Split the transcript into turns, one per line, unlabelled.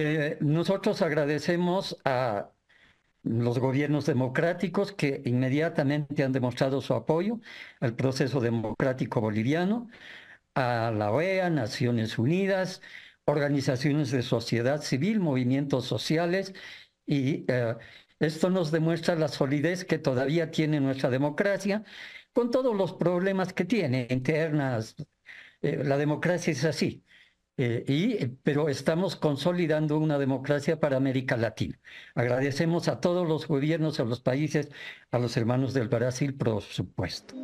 Eh, nosotros agradecemos a los gobiernos democráticos que inmediatamente han demostrado su apoyo al proceso democrático boliviano, a la OEA, Naciones Unidas, organizaciones de sociedad civil, movimientos sociales, y eh, esto nos demuestra la solidez que todavía tiene nuestra democracia, con todos los problemas que tiene internas. Eh, la democracia es así, eh, y, eh, pero estamos consolidando una democracia para América Latina. Agradecemos a todos los gobiernos, a los países, a los hermanos del Brasil, por supuesto.